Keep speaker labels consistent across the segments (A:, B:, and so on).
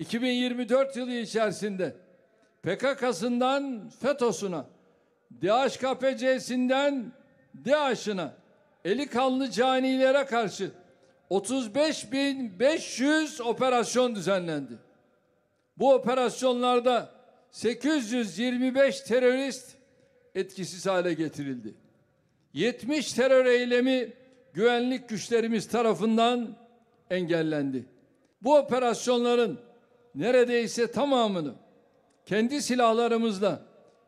A: 2024 yılı içerisinde PKK'sından FETÖ'süne, DHKPC'sinden DAEŞ'ine, eli kanlı canilere karşı 35.500 operasyon düzenlendi. Bu operasyonlarda 825 terörist etkisiz hale getirildi. 70 terör eylemi güvenlik güçlerimiz tarafından engellendi. Bu operasyonların neredeyse tamamını kendi silahlarımızla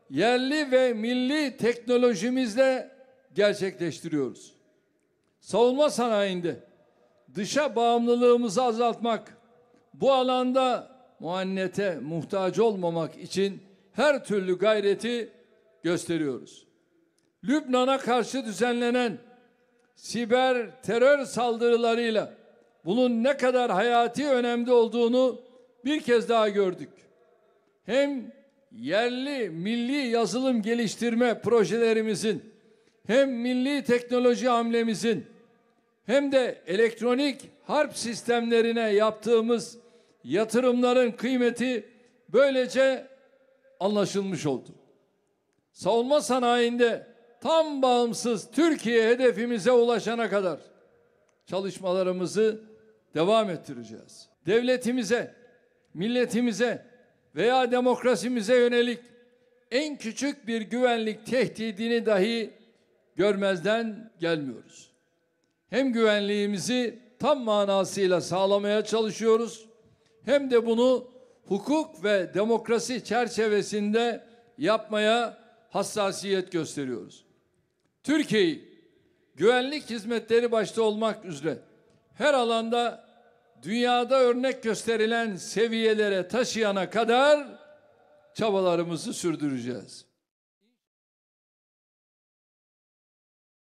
A: yerli ve milli teknolojimizle gerçekleştiriyoruz. Savunma sanayinde dışa bağımlılığımızı azaltmak, bu alanda muannete muhtaç olmamak için her türlü gayreti gösteriyoruz. Lübnan'a karşı düzenlenen siber terör saldırılarıyla bunun ne kadar hayati önemli olduğunu bir kez daha gördük. Hem yerli milli yazılım geliştirme projelerimizin hem milli teknoloji hamlemizin hem de elektronik harp sistemlerine yaptığımız yatırımların kıymeti böylece anlaşılmış oldu. Savunma sanayinde tam bağımsız Türkiye hedefimize ulaşana kadar çalışmalarımızı devam ettireceğiz. Devletimize milletimize veya demokrasimize yönelik en küçük bir güvenlik tehdidini dahi görmezden gelmiyoruz. Hem güvenliğimizi tam manasıyla sağlamaya çalışıyoruz hem de bunu hukuk ve demokrasi çerçevesinde yapmaya hassasiyet gösteriyoruz. Türkiye'yi güvenlik hizmetleri başta olmak üzere her alanda dünyada örnek gösterilen seviyelere taşıyana kadar çabalarımızı sürdüreceğiz.